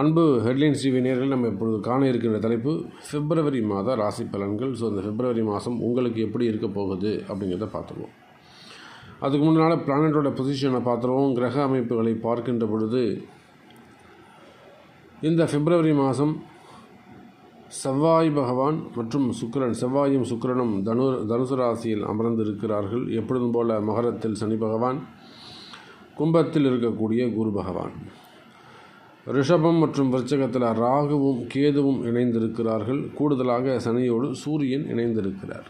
அன்பு headlines TV நேரில் நம்ம இப்பொழுது காண இருக்கின்ற தலைப்பு பிப்ரவரி மாத ராசி பலன்கள் ஸோ இந்த பிப்ரவரி மாதம் உங்களுக்கு எப்படி இருக்க போகுது அப்படிங்கிறத பார்த்துருவோம் அதுக்கு முன்னால் பிளானட்டோட பொசிஷனை பார்த்துருவோம் கிரக அமைப்புகளை பார்க்கின்ற பொழுது இந்த பிப்ரவரி மாதம் செவ்வாய் பகவான் மற்றும் சுக்கரன் செவ்வாயும் சுக்கரனும் தனு தனுசு ராசியில் அமர்ந்திருக்கிறார்கள் எப்பொழுதும் போல மகரத்தில் சனி பகவான் கும்பத்தில் இருக்கக்கூடிய குரு பகவான் ரிஷபம் மற்றும் விருச்சகத்தில் ராகுவும் கேதுவும் இணைந்திருக்கிறார்கள் கூடுதலாக சனியோடு சூரியன் இணைந்திருக்கிறார்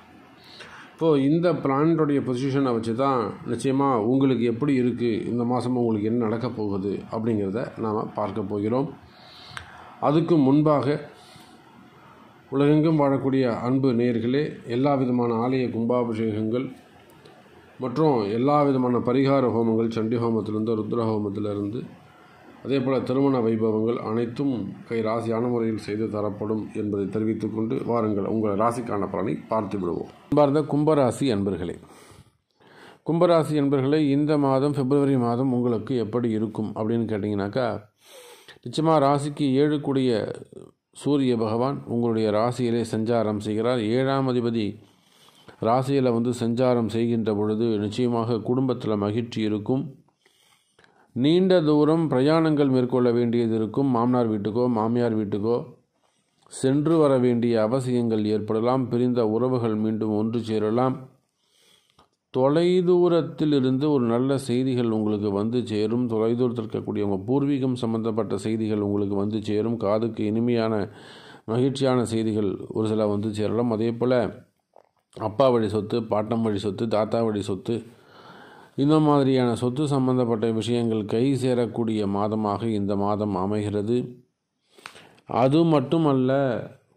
இப்போது இந்த பிளானட்டுடைய பொசிஷனை வச்சு தான் நிச்சயமாக உங்களுக்கு எப்படி இருக்குது இந்த மாதம் உங்களுக்கு என்ன நடக்கப் போகுது அப்படிங்கிறத நாம் பார்க்க போகிறோம் அதுக்கு முன்பாக உலகெங்கும் வாழக்கூடிய அன்பு நேர்களே எல்லா விதமான ஆலய கும்பாபிஷேகங்கள் மற்றும் எல்லா விதமான பரிகார ஹோமங்கள் சண்டி ஹோமத்திலிருந்து ருத்ர ஹோமத்திலேருந்து அதே போல் திருமண வைபவங்கள் அனைத்தும் கை ராசியான முறையில் செய்து தரப்படும் என்பதை தெரிவித்துக்கொண்டு வாருங்கள் உங்கள் ராசிக்கான பலனை பார்த்து விடுவோம் அன்பார்ந்த கும்பராசி அன்பர்களே கும்பராசி என்பர்களே இந்த மாதம் பிப்ரவரி மாதம் உங்களுக்கு எப்படி இருக்கும் அப்படின்னு கேட்டிங்கனாக்கா நிச்சயமாக ராசிக்கு ஏழு கூடிய சூரிய பகவான் உங்களுடைய ராசியிலே சஞ்சாரம் செய்கிறார் ஏழாம் அதிபதி ராசியில் வந்து சஞ்சாரம் செய்கின்ற பொழுது நிச்சயமாக குடும்பத்தில் மகிழ்ச்சி இருக்கும் நீண்ட தூரம் பிரயாணங்கள் மேற்கொள்ள வேண்டியது இருக்கும் மாமனார் வீட்டுக்கோ மாமியார் வீட்டுக்கோ சென்று வர வேண்டிய அவசியங்கள் ஏற்படலாம் பிரிந்த உறவுகள் மீண்டும் ஒன்று சேரலாம் தொலைதூரத்தில் இருந்து ஒரு நல்ல செய்திகள் உங்களுக்கு வந்து சேரும் தொலைதூரத்தில் இருக்கக்கூடிய உங்கள் பூர்வீகம் சம்மந்தப்பட்ட செய்திகள் உங்களுக்கு வந்து சேரும் காதுக்கு இனிமையான மகிழ்ச்சியான செய்திகள் ஒரு சில வந்து சேரலாம் அதே போல் அப்பா வழி சொத்து பாட்டம் வழி சொத்து தாத்தா வழி சொத்து இந்த மாதிரியான சொத்து சம்பந்தப்பட்ட விஷயங்கள் கை சேரக்கூடிய மாதமாக இந்த மாதம் அமைகிறது அது மட்டுமல்ல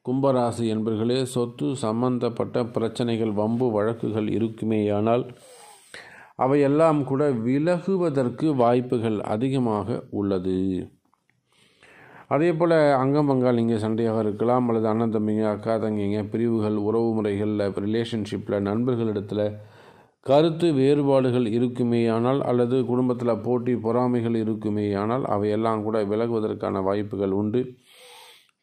கும்பராசி என்பர்களே சொத்து சம்பந்தப்பட்ட பிரச்சனைகள் வம்பு வழக்குகள் இருக்குமேயானால் அவையெல்லாம் கூட விலகுவதற்கு வாய்ப்புகள் அதிகமாக உள்ளது அதே போல் அங்கம் இங்கே சண்டையாக இருக்கலாம் அல்லது அண்ணன் தம்பிங்க அக்கா தங்கிங்க பிரிவுகள் உறவு முறைகளில் ரிலேஷன்ஷிப்பில் நண்பர்களிடத்தில் கருத்து வேறுபாடுகள் இருக்குமேயானால் அல்லது குடும்பத்தில் போட்டி பொறாமைகள் இருக்குமேயானால் அவையெல்லாம் கூட விலகுவதற்கான வாய்ப்புகள் உண்டு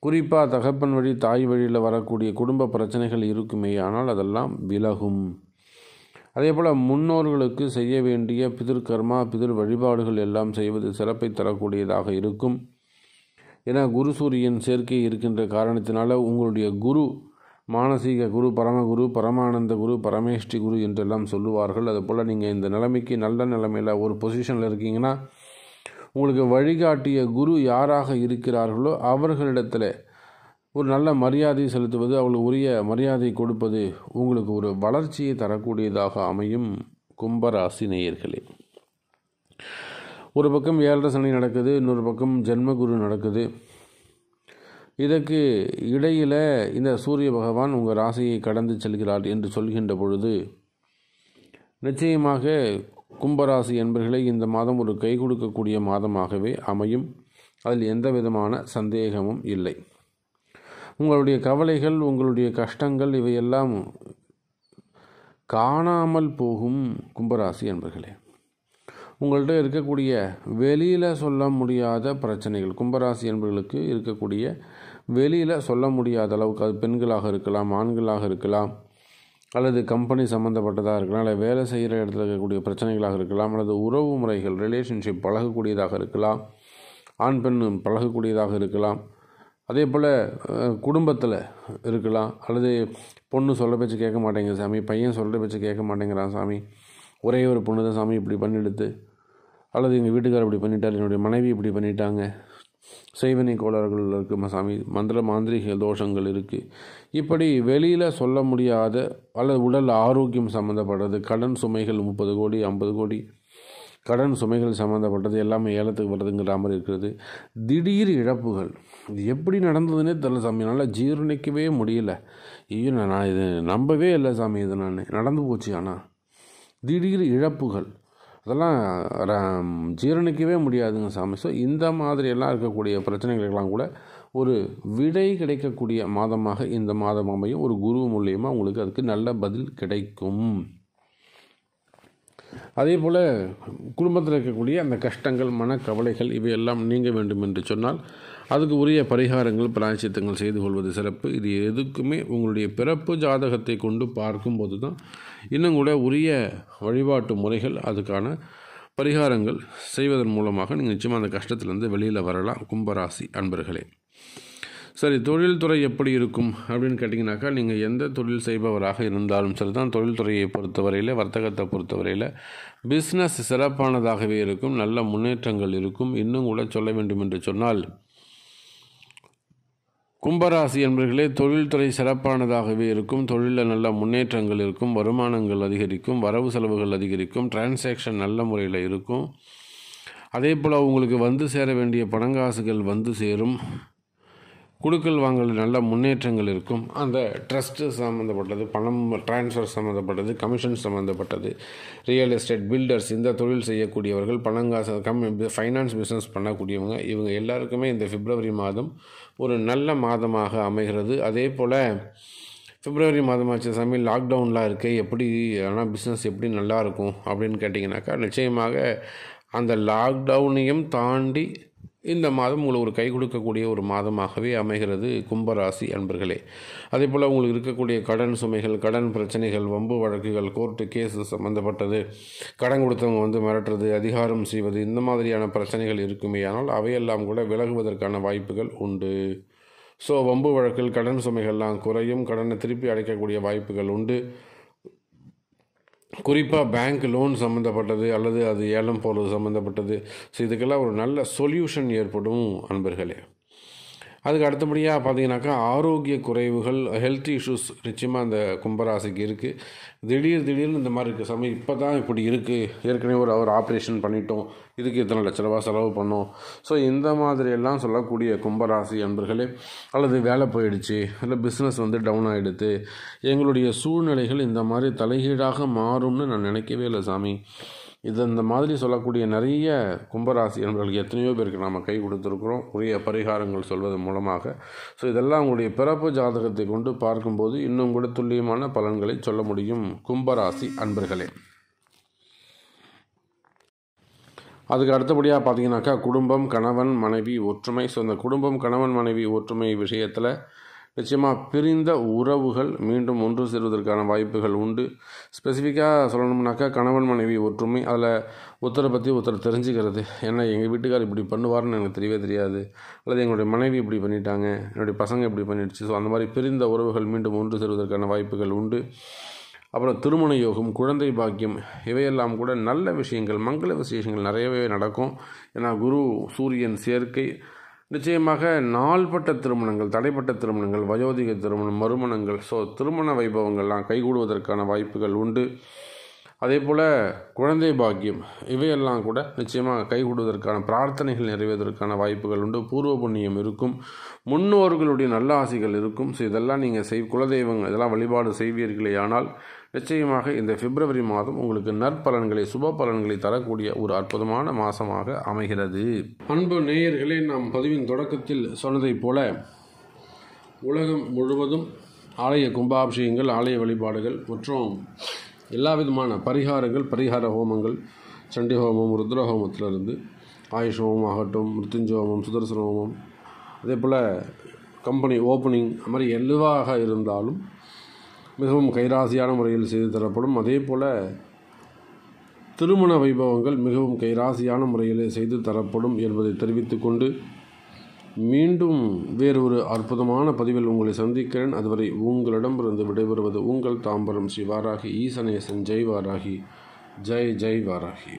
குறிப்பாக தகப்பன் வழி தாய் வழியில் வரக்கூடிய குடும்ப பிரச்சனைகள் இருக்குமேயானால் அதெல்லாம் விலகும் அதே போல் முன்னோர்களுக்கு செய்ய வேண்டிய பிதிர்கர்மா பிதிர் வழிபாடுகள் எல்லாம் செய்வது சிறப்பை தரக்கூடியதாக இருக்கும் ஏன்னா குரு சூரியன் சேர்க்கை இருக்கின்ற காரணத்தினால உங்களுடைய குரு மானசீக குரு பரமகுரு பரமானந்த குரு பரமேஷ்டி குரு என்றெல்லாம் சொல்லுவார்கள் அதுபோல் நீங்கள் இந்த நிலைமைக்கு நல்ல நிலைமையில் ஒரு பொசிஷனில் இருக்கீங்கன்னா உங்களுக்கு வழிகாட்டிய குரு யாராக இருக்கிறார்களோ அவர்களிடத்தில் ஒரு நல்ல மரியாதை செலுத்துவது அவளுக்கு உரிய மரியாதை கொடுப்பது உங்களுக்கு ஒரு வளர்ச்சியை தரக்கூடியதாக அமையும் கும்பராசி நேயர்களே ஒரு பக்கம் ஏழரை சனி நடக்குது இன்னொரு பக்கம் ஜென்மகுரு நடக்குது இதற்கு இடையில் இந்த சூரிய பகவான் உங்கள் ராசியை கடந்து செல்கிறார் என்று சொல்கின்ற பொழுது நிச்சயமாக கும்பராசி என்பர்களை இந்த மாதம் ஒரு கை கொடுக்கக்கூடிய மாதமாகவே அமையும் அதில் எந்த விதமான சந்தேகமும் இல்லை உங்களுடைய கவலைகள் உங்களுடைய கஷ்டங்கள் இவையெல்லாம் காணாமல் போகும் கும்பராசி என்பர்களே உங்கள்கிட்ட இருக்கக்கூடிய வெளியில் சொல்ல முடியாத பிரச்சனைகள் கும்பராசி என்பர்களுக்கு இருக்கக்கூடிய வெளியில் சொல்ல முடியாத அளவுக்கு அது பெண்களாக இருக்கலாம் ஆண்களாக இருக்கலாம் அல்லது கம்பெனி சம்மந்தப்பட்டதாக இருக்கலாம் இல்லை வேலை செய்கிற இடத்துல இருக்கக்கூடிய பிரச்சனைகளாக இருக்கலாம் அல்லது உறவு முறைகள் ரிலேஷன்ஷிப் பழகக்கூடியதாக இருக்கலாம் ஆண் பெண் பழகக்கூடியதாக இருக்கலாம் அதே போல் குடும்பத்தில் இருக்கலாம் அல்லது பொண்ணு சொல்ல பேச்சு கேட்க மாட்டேங்குது சாமி பையன் சொல்கிற பேச்சு கேட்க மாட்டேங்கிறான் சாமி ஒரே ஒரு பொண்ணு தான் சாமி இப்படி எடுத்து அல்லது எங்கள் வீட்டுக்கார் இப்படி பண்ணிட்டார் என்னுடைய மனைவி இப்படி பண்ணிட்டாங்க செய்வினை கோளாறுகள் இருக்குது சாமி மந்திர மாந்திரிக தோஷங்கள் இருக்குது இப்படி வெளியில் சொல்ல முடியாத அல்லது உடல் ஆரோக்கியம் சம்மந்தப்பட்டது கடன் சுமைகள் முப்பது கோடி ஐம்பது கோடி கடன் சுமைகள் சம்மந்தப்பட்டது எல்லாமே ஏலத்துக்கு வருதுங்கிற மாதிரி இருக்கிறது திடீர் இழப்புகள் இது எப்படி நடந்ததுன்னே தெரில சாமி என்னால் ஜீரணிக்கவே முடியல ஐயோ நான் இது நம்பவே இல்லை சாமி இது நான் நடந்து போச்சு ஆனால் திடீர் இழப்புகள் அதெல்லாம் ஜீரணிக்கவே முடியாதுங்க சாமி ஸோ இந்த மாதிரியெல்லாம் இருக்கக்கூடிய பிரச்சனைகளுக்கெல்லாம் கூட ஒரு விடை கிடைக்கக்கூடிய மாதமாக இந்த மாதம் அமையும் ஒரு குரு மூலியமாக உங்களுக்கு அதுக்கு நல்ல பதில் கிடைக்கும் அதே போல் குடும்பத்தில் இருக்கக்கூடிய அந்த கஷ்டங்கள் மனக்கவலைகள் இவையெல்லாம் நீங்க வேண்டும் என்று சொன்னால் அதுக்கு உரிய பரிகாரங்கள் பிராய்ச்சித்தங்கள் செய்து கொள்வது சிறப்பு இது எதுக்குமே உங்களுடைய பிறப்பு ஜாதகத்தை கொண்டு பார்க்கும்போது தான் இன்னும் கூட உரிய வழிபாட்டு முறைகள் அதுக்கான பரிகாரங்கள் செய்வதன் மூலமாக நீங்கள் நிச்சயமாக அந்த கஷ்டத்திலேருந்து வெளியில் வரலாம் கும்பராசி அன்பர்களே சரி தொழில்துறை எப்படி இருக்கும் அப்படின்னு கேட்டிங்கனாக்கா நீங்கள் எந்த தொழில் செய்பவராக இருந்தாலும் சரி தான் தொழில்துறையை பொறுத்தவரையில் வர்த்தகத்தை பொறுத்தவரையில் பிஸ்னஸ் சிறப்பானதாகவே இருக்கும் நல்ல முன்னேற்றங்கள் இருக்கும் இன்னும் கூட சொல்ல வேண்டும் என்று சொன்னால் கும்பராசி என்பர்களே தொழில்துறை சிறப்பானதாகவே இருக்கும் தொழிலில் நல்ல முன்னேற்றங்கள் இருக்கும் வருமானங்கள் அதிகரிக்கும் வரவு செலவுகள் அதிகரிக்கும் டிரான்சாக்ஷன் நல்ல முறையில் இருக்கும் அதே போல் உங்களுக்கு வந்து சேர வேண்டிய பணங்காசுகள் வந்து சேரும் குடுக்கல் வாங்கல் நல்ல முன்னேற்றங்கள் இருக்கும் அந்த ட்ரஸ்ட்டு சம்மந்தப்பட்டது பணம் டிரான்ஸ்ஃபர் சம்மந்தப்பட்டது கமிஷன் சம்மந்தப்பட்டது ரியல் எஸ்டேட் பில்டர்ஸ் இந்த தொழில் செய்யக்கூடியவர்கள் பணங்காசு கம் ஃபைனான்ஸ் பிஸ்னஸ் பண்ணக்கூடியவங்க இவங்க எல்லாருக்குமே இந்த பிப்ரவரி மாதம் ஒரு நல்ல மாதமாக அமைகிறது அதே போல் பிப்ரவரி மாதமாச்சு சமயம் லாக்டவுன்லாம் இருக்குது எப்படி ஆனால் பிஸ்னஸ் எப்படி நல்லாயிருக்கும் அப்படின்னு கேட்டிங்கனாக்கா நிச்சயமாக அந்த லாக்டவுனையும் தாண்டி இந்த மாதம் உங்களுக்கு ஒரு கை கொடுக்கக்கூடிய ஒரு மாதமாகவே அமைகிறது கும்பராசி அன்பர்களே அதே போல் உங்களுக்கு இருக்கக்கூடிய கடன் சுமைகள் கடன் பிரச்சனைகள் வம்பு வழக்குகள் கோர்ட்டு கேஸு சம்மந்தப்பட்டது கடன் கொடுத்தவங்க வந்து மிரட்டுறது அதிகாரம் செய்வது இந்த மாதிரியான பிரச்சனைகள் இருக்குமே ஆனால் அவையெல்லாம் கூட விலகுவதற்கான வாய்ப்புகள் உண்டு ஸோ வம்பு வழக்கில் கடன் சுமைகள்லாம் குறையும் கடனை திருப்பி அடைக்கக்கூடிய வாய்ப்புகள் உண்டு குறிப்பாக பேங்க் லோன் சம்மந்தப்பட்டது அல்லது அது ஏலம் போகிறது சம்மந்தப்பட்டது ஸோ இதுக்கெல்லாம் ஒரு நல்ல சொல்யூஷன் ஏற்படும் அன்பர்களே அதுக்கு அடுத்தபடியாக பார்த்தீங்கன்னாக்கா ஆரோக்கிய குறைவுகள் ஹெல்த் இஷ்யூஸ் நிச்சயமாக அந்த கும்பராசிக்கு இருக்குது திடீர் திடீர்னு இந்த மாதிரி இருக்குது சமயம் இப்போ தான் இப்படி இருக்குது ஏற்கனவே ஒரு அவர் ஆப்ரேஷன் பண்ணிட்டோம் இதுக்கு இத்தனை லட்ச ரூபா செலவு பண்ணோம் ஸோ இந்த மாதிரியெல்லாம் சொல்லக்கூடிய கும்பராசி அன்பர்களே அல்லது வேலை போயிடுச்சு இல்லை பிஸ்னஸ் வந்து டவுன் ஆகிடுது எங்களுடைய சூழ்நிலைகள் இந்த மாதிரி தலைகீழாக மாறும்னு நான் நினைக்கவே இல்லை சாமி இது இந்த மாதிரி சொல்லக்கூடிய நிறைய கும்பராசி நண்பர்களுக்கு எத்தனையோ பேருக்கு நாம் கை கொடுத்துருக்குறோம் உரிய பரிகாரங்கள் சொல்வதன் மூலமாக ஸோ இதெல்லாம் உங்களுடைய பிறப்பு ஜாதகத்தை கொண்டு பார்க்கும்போது இன்னும் கூட துல்லியமான பலன்களை சொல்ல முடியும் கும்பராசி அன்பர்களே அதுக்கு அடுத்தபடியாக பார்த்தீங்கன்னாக்கா குடும்பம் கணவன் மனைவி ஒற்றுமை ஸோ இந்த குடும்பம் கணவன் மனைவி ஒற்றுமை விஷயத்தில் நிச்சயமாக பிரிந்த உறவுகள் மீண்டும் ஒன்று சேருவதற்கான வாய்ப்புகள் உண்டு ஸ்பெசிஃபிக்காக சொல்லணும்னாக்கா கணவன் மனைவி ஒற்றுமை அதில் ஒருத்தரை பற்றி ஒருத்தர் தெரிஞ்சுக்கிறது ஏன்னா எங்கள் வீட்டுக்கார் இப்படி பண்ணுவார்னு எனக்கு தெரியவே தெரியாது அல்லது எங்களுடைய மனைவி இப்படி பண்ணிட்டாங்க என்னுடைய பசங்க இப்படி பண்ணிடுச்சு ஸோ அந்த மாதிரி பிரிந்த உறவுகள் மீண்டும் ஒன்று சேருவதற்கான வாய்ப்புகள் உண்டு அப்புறம் திருமண யோகம் குழந்தை பாக்கியம் இவையெல்லாம் கூட நல்ல விஷயங்கள் மங்கள விசேஷங்கள் நிறையவே நடக்கும் ஏன்னா குரு சூரியன் சேர்க்கை நிச்சயமாக நாள்பட்ட திருமணங்கள் தடைப்பட்ட திருமணங்கள் வயோதிக திருமணம் மறுமணங்கள் ஸோ திருமண வைபவங்கள்லாம் கைகூடுவதற்கான வாய்ப்புகள் உண்டு அதே போல் குழந்தை பாக்கியம் இவையெல்லாம் கூட நிச்சயமாக கைகூடுவதற்கான பிரார்த்தனைகள் நிறைவதற்கான வாய்ப்புகள் உண்டு பூர்வ புண்ணியம் இருக்கும் முன்னோர்களுடைய நல்ல ஆசைகள் இருக்கும் ஸோ இதெல்லாம் நீங்கள் செய் குலதெய்வங்கள் இதெல்லாம் வழிபாடு செய்வீர்களே ஆனால் நிச்சயமாக இந்த பிப்ரவரி மாதம் உங்களுக்கு நற்பலன்களை சுப பலன்களை தரக்கூடிய ஒரு அற்புதமான மாதமாக அமைகிறது அன்பு நேயர்களே நாம் பதிவின் தொடக்கத்தில் சொன்னதைப் போல உலகம் முழுவதும் ஆலய கும்பாபிஷேகங்கள் ஆலய வழிபாடுகள் மற்றும் எல்லா விதமான பரிகாரங்கள் பரிகார ஹோமங்கள் சண்டி ஹோமம் ருத்ர ஹோமத்திலிருந்து ஆயுஷ் ஹோமம் ஆகட்டும் மிருத்யுஞ்ச ஹோமம் சுதர்சன ஹோமம் அதே போல் கம்பெனி ஓப்பனிங் அது மாதிரி எல்லுவாக இருந்தாலும் மிகவும் கைராசியான முறையில் செய்து தரப்படும் அதே போல் திருமண வைபவங்கள் மிகவும் கைராசியான முறையில் செய்து தரப்படும் என்பதை தெரிவித்துக்கொண்டு மீண்டும் வேறு ஒரு அற்புதமான பதிவில் உங்களை சந்திக்கிறேன் அதுவரை உங்களிடமிருந்து விடைபெறுவது உங்கள் தாம்பரம் சிவாராகி ஈசனேசன் ஜெய் வாராகி ஜெய் ஜெய் வாராகி